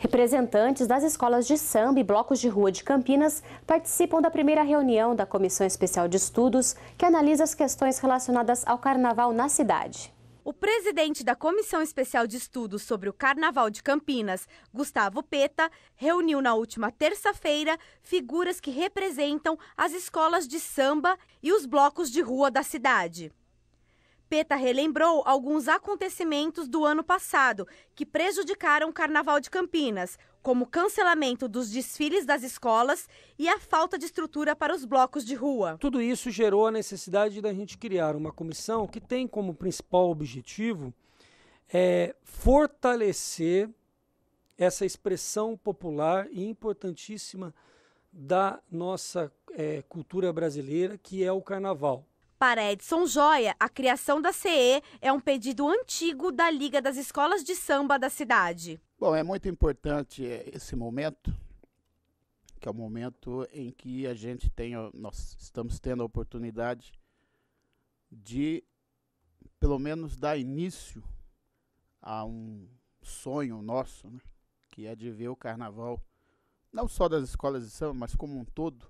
Representantes das escolas de samba e blocos de rua de Campinas participam da primeira reunião da Comissão Especial de Estudos, que analisa as questões relacionadas ao carnaval na cidade. O presidente da Comissão Especial de Estudos sobre o Carnaval de Campinas, Gustavo Peta, reuniu na última terça-feira figuras que representam as escolas de samba e os blocos de rua da cidade. Peta relembrou alguns acontecimentos do ano passado que prejudicaram o Carnaval de Campinas, como o cancelamento dos desfiles das escolas e a falta de estrutura para os blocos de rua. Tudo isso gerou a necessidade da gente criar uma comissão que tem como principal objetivo é, fortalecer essa expressão popular e importantíssima da nossa é, cultura brasileira, que é o carnaval. Para Edson Joia, a criação da CE é um pedido antigo da Liga das Escolas de Samba da cidade. Bom, é muito importante eh, esse momento, que é o momento em que a gente tem, nós estamos tendo a oportunidade de, pelo menos, dar início a um sonho nosso, né? que é de ver o carnaval, não só das escolas de samba, mas como um todo,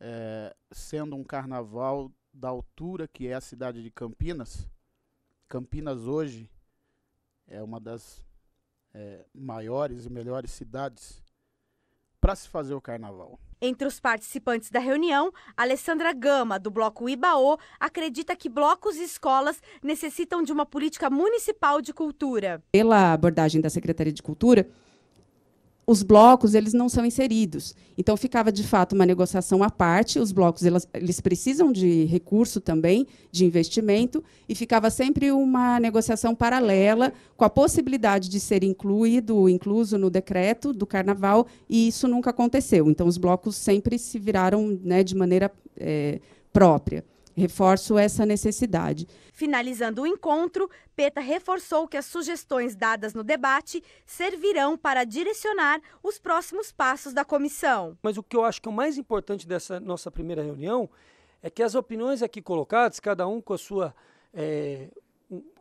é, sendo um carnaval da altura que é a cidade de Campinas, Campinas hoje é uma das é, maiores e melhores cidades para se fazer o carnaval. Entre os participantes da reunião, Alessandra Gama, do Bloco Ibaô, acredita que blocos e escolas necessitam de uma política municipal de cultura. Pela abordagem da Secretaria de Cultura, os blocos eles não são inseridos. Então ficava de fato uma negociação à parte, os blocos elas, eles precisam de recurso também, de investimento, e ficava sempre uma negociação paralela com a possibilidade de ser incluído, incluso no decreto do carnaval, e isso nunca aconteceu. Então os blocos sempre se viraram né, de maneira é, própria. Reforço essa necessidade. Finalizando o encontro, Peta reforçou que as sugestões dadas no debate servirão para direcionar os próximos passos da comissão. Mas o que eu acho que é o mais importante dessa nossa primeira reunião é que as opiniões aqui colocadas, cada um com a sua. É,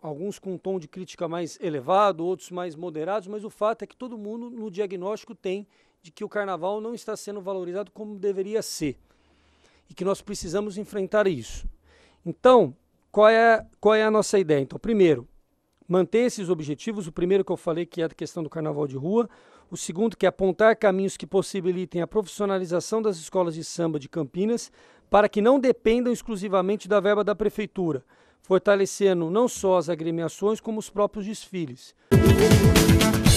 alguns com um tom de crítica mais elevado, outros mais moderados, mas o fato é que todo mundo no diagnóstico tem de que o carnaval não está sendo valorizado como deveria ser e que nós precisamos enfrentar isso. Então, qual é, qual é a nossa ideia? Então, primeiro, manter esses objetivos. O primeiro que eu falei que é a questão do carnaval de rua. O segundo que é apontar caminhos que possibilitem a profissionalização das escolas de samba de Campinas para que não dependam exclusivamente da verba da prefeitura, fortalecendo não só as agremiações como os próprios desfiles. Música